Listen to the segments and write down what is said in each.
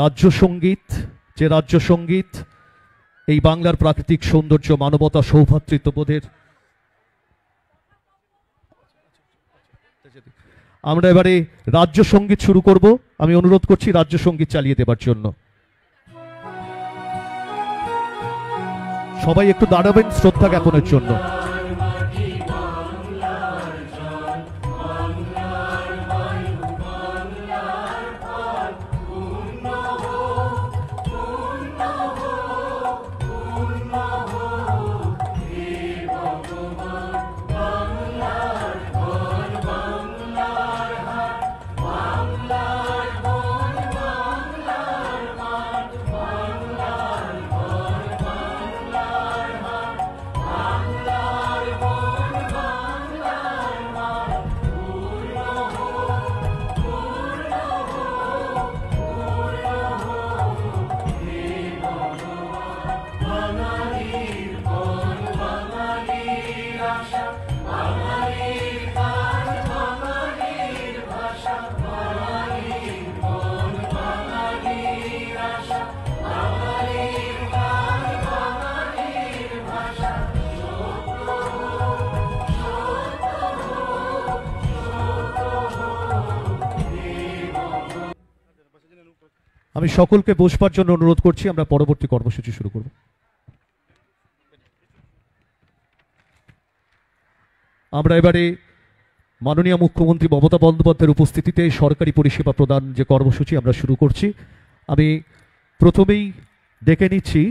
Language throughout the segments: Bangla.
রাজ্য সঙ্গীত যে রাজ্য সঙ্গীত এই বাংলার প্রাকৃতিক সৌন্দর্য মানবতা সৌভাতৃত্ববোধের আমরা এবারে রাজ্য সঙ্গীত শুরু করব আমি অনুরোধ করছি রাজ্য সঙ্গীত চালিয়ে দেবার জন্য সবাই একটু দাঁড়াবেন শ্রদ্ধা জ্ঞাপনের জন্য আমি সকলকে বসবার জন্য অনুরোধ করছি আমরা পরবর্তী কর্মসূচি শুরু করব আমরা এবারে মাননীয় মুখ্যমন্ত্রী মমতা বন্দ্যোপাধ্যায়ের উপস্থিতিতে সরকারি পরিষেবা প্রদান যে কর্মসূচি আমরা শুরু করছি আমি প্রথমেই ডেকে নিচ্ছি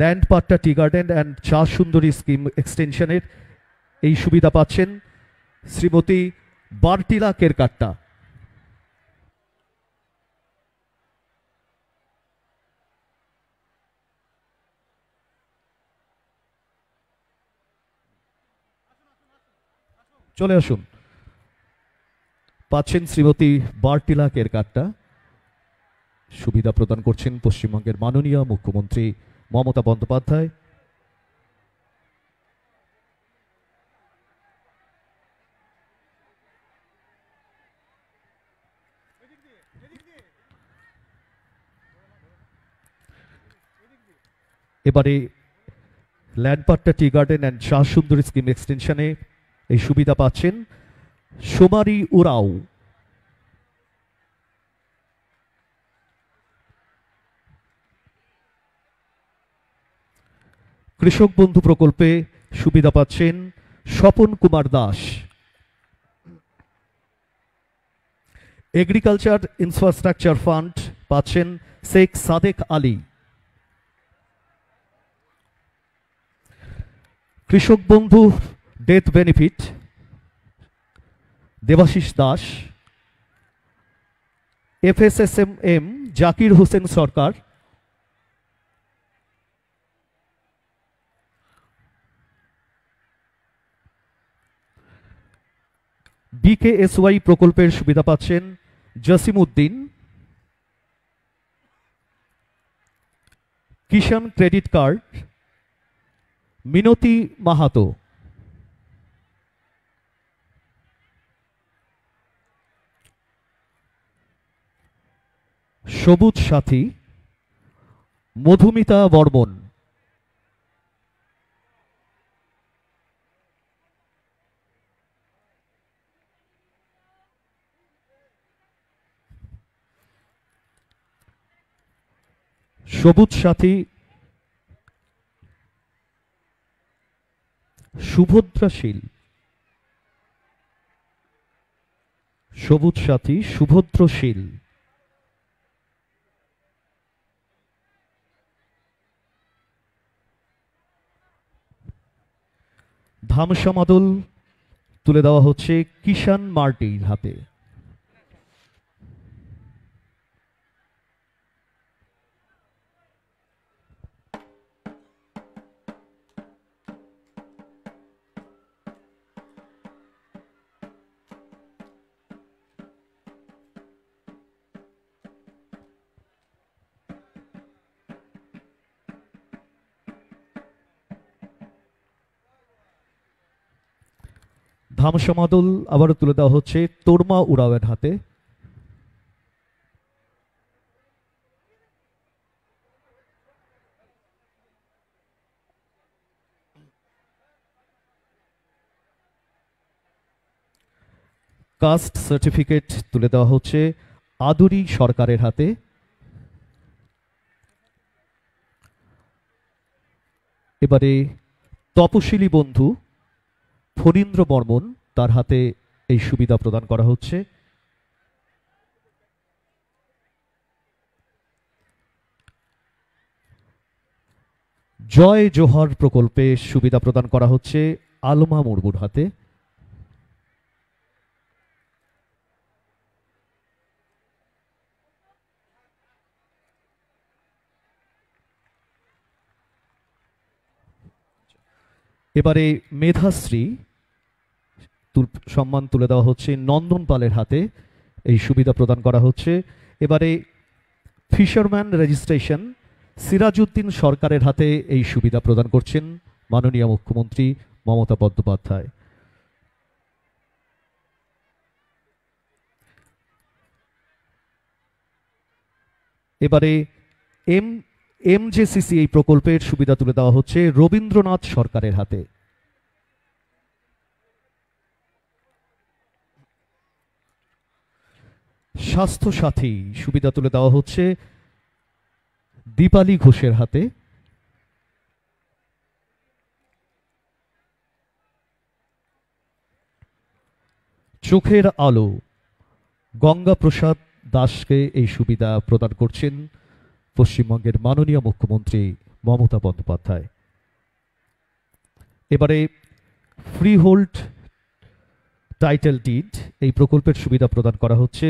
land patta tea garden and Cha Sundari scheme এক্সটেনশনের এই সুবিধা পাচ্ছেন শ্রীমতী বার্টিলা কেরকাট্টা চলে আসুন পাচ্ছেন শ্রীমতী বার্টিলাকের কার্ডটা সুবিধা প্রদান করছেন পশ্চিমবঙ্গের মাননীয় মুখ্যমন্ত্রী মমতা বন্দ্যোপাধ্যায় এবারে ল্যান্ডপাট্টা tea garden and Shah Sundari scheme এক্সটেনশনে এই সুবিধা পাচ্ছেন সোমারি উরাও কৃষক বন্ধু প্রকল্পে সুবিধা পাচ্ছেন Swapan Kumar Das agriculture infrastructure fund পাচ্ছেন Sheikh Sadek Ali Krishak Bandhu death benefit Debashis Das F S M M Zakir Hossain Sarkar BKSY প্রকল্পের সুবিধা পাচ্ছেন জসিম উদ্দিন কিষাণ ক্রেডিট কার্ড মিনতি মাহাতো সবুজ সাথী মধুমিতা বর্মন সবুজ সাথী শুভদ্রাশীল সবুজ সাথী শুভদ্রশীল ধামসমাদল তুলে দেওয়া হচ্ছে কিষান মার্টির হাতে ধামসমাদল আবারও তুলে দেওয়া হচ্ছে তোরমা উড়াওয়ের হাতে কাস্ট সার্টিফিকেট তুলে দেওয়া হচ্ছে আদুরি সরকারের হাতে এবারে তপশিলি বন্ধু ফরিন্দ্র বর্মন তার হাতে এই সুবিধা প্রদান করা হচ্ছে জয় জোহর প্রকল্পে সুবিধা প্রদান করা হচ্ছে আলমা মুর্মুর হাতে এবারে মেধাশ্রী সম্মান তুলে দেওয়া হচ্ছে নন্দন পালের হাতে এই সুবিধা প্রদান করা হচ্ছে এবারে ফিশারম্যান রেজিস্ট্রেশন সিরাজউদ্দিন সরকারের হাতে এই সুবিধা প্রদান করছেন মাননীয় মুখ্যমন্ত্রী মমতা বন্দ্যোপাধ্যায় এবারে এম এমজেসিসি এই প্রকল্পের সুবিধা তুলে দেওয়া হচ্ছে রবীন্দ্রনাথ সরকারের হাতে স্বাস্থ্য সাথী সুবিধা তুলে দেওয়া হচ্ছে দীপালি ঘোষের হাতে চোখের আলো গঙ্গাপ্রসাদ দাসকে এই সুবিধা প্রদান করছেন পশ্চিমবঙ্গের মাননীয় মুখ্যমন্ত্রী মমতা বন্দ্যোপাধ্যায় এবারে ফ্রিহোল্ড টাইটেল ডিড এই প্রকল্পের সুবিধা প্রদান করা হচ্ছে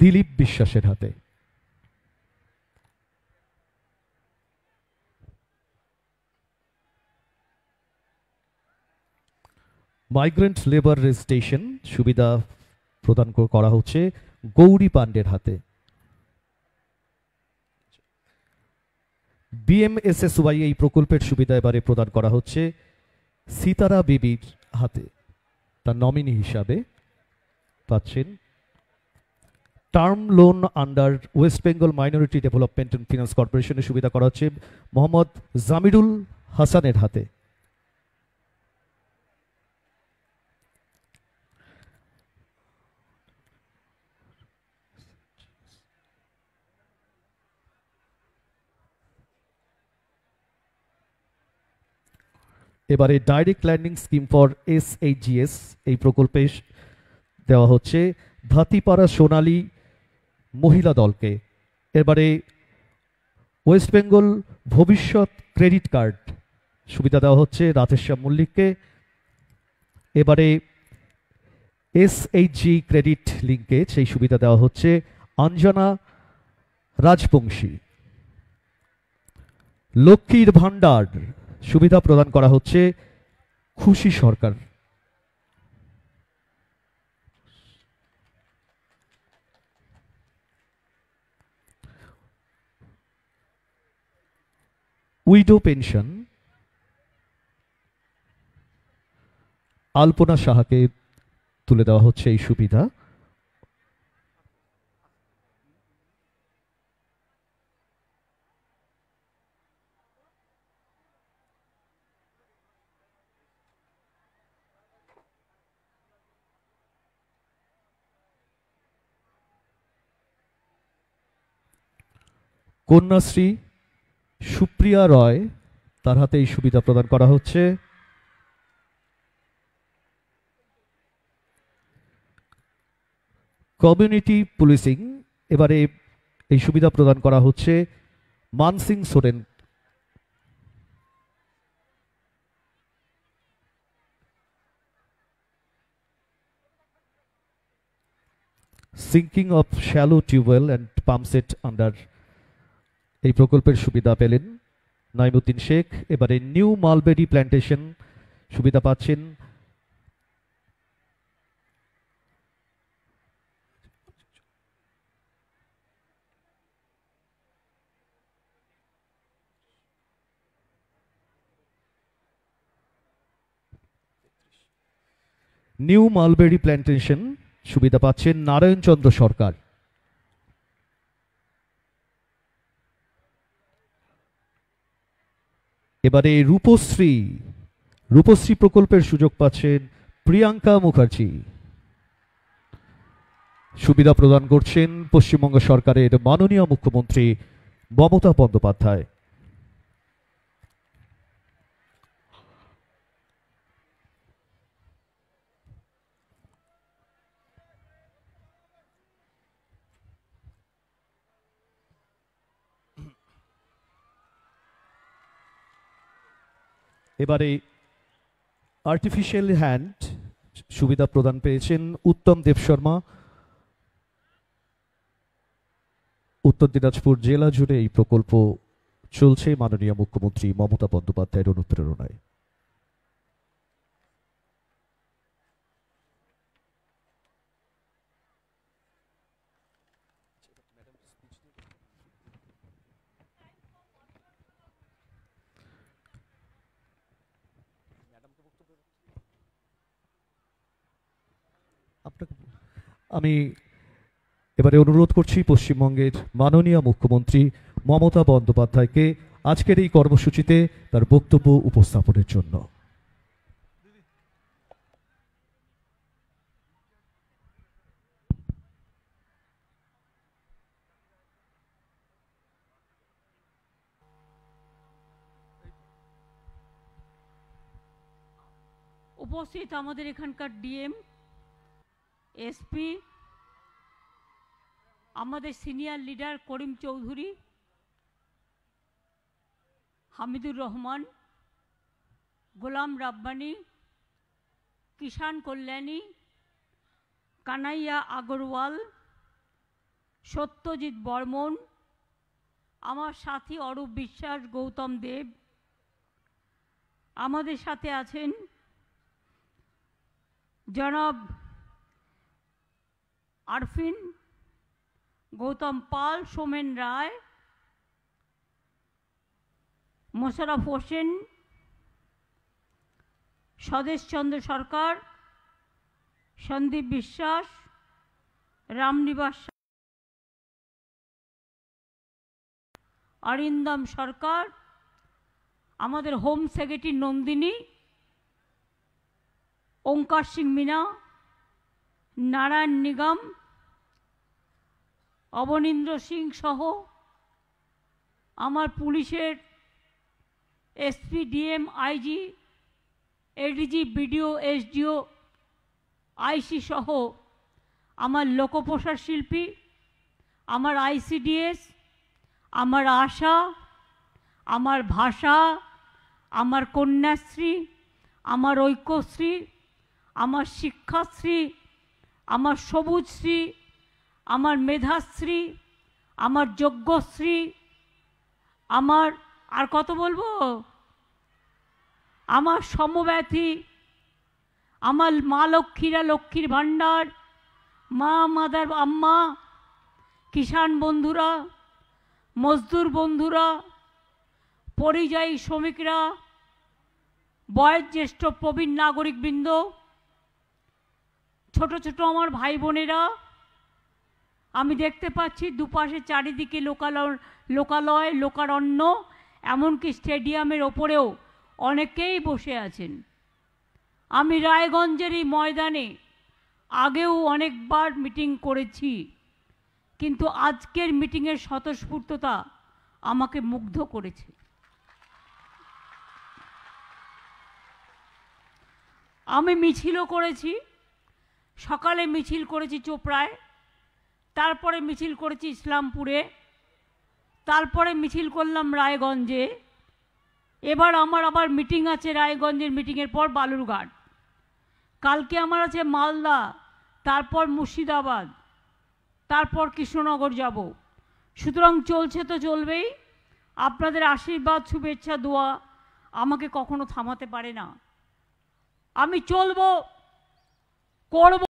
দিলীপ বিশ্বাসের হাতে মাইগ্রেন্ট লেবার রেজিস্ট্রেশন সুবিধা প্রদান করা হচ্ছে গৌরী পাণ্ডের হাতে বিএমএসএসওয়াই এই প্রকল্পের সুবিধা এবারে প্রদান করা হচ্ছে সিতারা বিবির হাতে তার নমিনি হিসাবে পাচ্ছেন term loan under west Bengal minority development and finance কর্পোরেশনের সুবিধা করা হচ্ছে মোহাম্মদ জামিরুল হাসানের হাতে এবারে ডাইরেক্ট ল্যান্ডিং স্কিম ফর এস এইচজিএস এই প্রকল্পে দেওয়া হচ্ছে ধাতিপাড়া সোনালী মহিলা দলকে এবারে ওয়েস্ট বেঙ্গল ভবিষ্যৎ ক্রেডিট কার্ড সুবিধা দেওয়া হচ্ছে রাধেশ মল্লিককে এবারে এইচজি ক্রেডিট লিঙ্কে সেই সুবিধা দেওয়া হচ্ছে আঞ্জনা রাজবংশী লক্ষ্মীর ভাণ্ডার সুবিধা প্রদান করা হচ্ছে খুশি সরকার উইডো পেনশন আলপনা সাহাকে তুলে দেওয়া হচ্ছে এই সুবিধা কন্যাশ্রী সুপ্রিয়া রয় তার হাতে এই সুবিধা প্রদান করা হচ্ছে কমিউনিটি পুলিশিং এবারে এই সুবিধা প্রদান করা হচ্ছে Mansing Soren sinking of shallow tubewell and pumpset under এই প্রকল্পের সুবিধা পেলেন নাইমুদ্দিন শেখ এবারে নিউ মালবেরি প্ল্যান্টেশন সুবিধা পাচ্ছেন নিউ মালবেরি প্ল্যান্টেশন সুবিধা পাচ্ছেন নারায়ণচন্দ্র সরকার এবারে রূপশ্রী রূপশ্রী প্রকল্পের সুযোগ পাচ্ছেন প্রিয়াঙ্কা মুখার্জি সুবিধা প্রদান করছেন পশ্চিমবঙ্গ সরকারের মাননীয় মুখ্যমন্ত্রী মমতা বন্দ্যোপাধ্যায় এবারে আর্টিফিশিয়াল হ্যান্ড সুবিধা প্রদান পেয়েছেন উত্তম দেব শর্মা উত্তর দিনাজপুর জেলা জুড়ে এই প্রকল্প চলছে মাননীয় মুখ্যমন্ত্রী মমতা বন্দ্যোপাধ্যায়ের অনুপ্রেরণায় আমি এবারে অনুরোধ করছি পশ্চিমবঙ্গের মাননীয় মুখ্যমন্ত্রী মমতা বন্দ্যোপাধ্যায়কে আজকের এই কর্মসূচিতে তার বক্তব্য উপস্থাপনের জন্য উপস্থিত আমাদের এখানকার ডিএম এসপি আমাদের সিনিয়র লিডার করিম চৌধুরী হামিদুর রহমান গোলাম রাব্বানি কিষাণ কল্যাণী কানাইয়া আগরওয়াল সত্যজিৎ বর্মন আমার সাথী অরূপ বিশ্বাস গৌতম দেব আমাদের সাথে আছেন জনাব আরফিন গৌতম পাল সোমেন রায় মোশারফ হোসেন স্বদেশচন্দ্র সরকার সন্দীপ বিশ্বাস রামনিবাস অরিন্দম সরকার আমাদের হোম সেক্রেটারি নন্দিনী ওঙ্কার সিং মিনা নারায়ণ নিগম অবনীন্দ্র সিং সহ আমার পুলিশের SP DM IG ADG BDO SDO IC সহ আমার লোকপ্রসার শিল্পী আমার আইসিডিএস আমার আশা আমার ভাষা আমার কন্যাশ্রী আমার ঐক্যশ্রী আমার শিক্ষাশ্রী আমার সবুজশ্রী আমার মেধাশ্রী আমার যজ্ঞশ্রী আমার আর কত বলবো আমার সমব্যথী আমার মা লক্ষ্মীরা লক্ষ্মীর ভাণ্ডার মা মাদার আম্মা কিষাণ বন্ধুরা মজদুর বন্ধুরা পরিযায়ী শ্রমিকরা বয়োজ্যেষ্ঠ প্রবীণ নাগরিকবৃন্দ ছোট ছোট আমার ভাই বোনেরা আমি দেখতে পাচ্ছি দুপাশে চারিদিকে লোকাল লোকালয় লোকারণ্য এমনকি স্টেডিয়ামের ওপরেও অনেকেই বসে আছেন আমি রায়গঞ্জের এই ময়দানে আগেও অনেকবার মিটিং করেছি কিন্তু আজকের মিটিংয়ের স্বতঃস্ফূর্ততা আমাকে মুগ্ধ করেছে আমি মিছিলও করেছি সকালে মিছিল করেছি চোপড়ায় তারপরে মিছিল করেছি ইসলামপুরে তারপরে মিছিল করলাম রায়গঞ্জে এবার আমার আবার মিটিং আছে রায়গঞ্জের মিটিংয়ের পর বালুরঘাট কালকে আমার আছে মালদা তারপর মুর্শিদাবাদ তারপর কৃষ্ণনগর যাব সুতরাং চলছে তো চলবেই আপনাদের আশীর্বাদ শুভেচ্ছা দোয়া আমাকে কখনো থামাতে পারে না আমি চলব করব